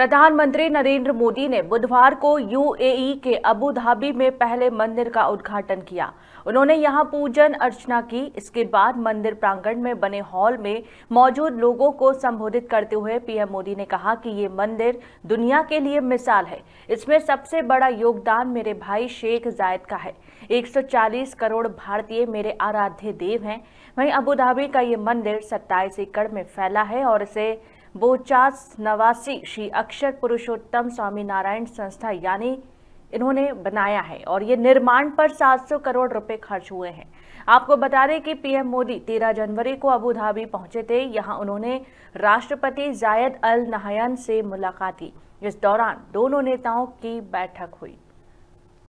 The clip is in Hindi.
प्रधानमंत्री नरेंद्र मोदी ने बुधवार को यूएई के अबू धाबी में पहले मंदिर का उद्घाटन किया उन्होंने यहां पूजन अर्चना की इसके बाद मंदिर प्रांगण में बने हॉल में मौजूद लोगों को संबोधित करते हुए पीएम मोदी ने कहा कि ये मंदिर दुनिया के लिए मिसाल है इसमें सबसे बड़ा योगदान मेरे भाई शेख जायद का है 140 करोड़ भारतीय मेरे आराध्य देव हैं वहीं अबू धाबी का ये मंदिर सत्ताईस एकड़ में फैला है और इसे बोचास नवासी श्री अक्षर पुरुषोत्तम स्वामी नारायण संस्था यानी इन्होंने बनाया है और ये निर्माण पर 700 करोड़ रुपए खर्च हुए हैं आपको बता दें कि पीएम मोदी 13 जनवरी को अबू धाबी पहुंचे थे यहां उन्होंने राष्ट्रपति जायद अल नहयन से मुलाकात की इस दौरान दोनों नेताओं की बैठक हुई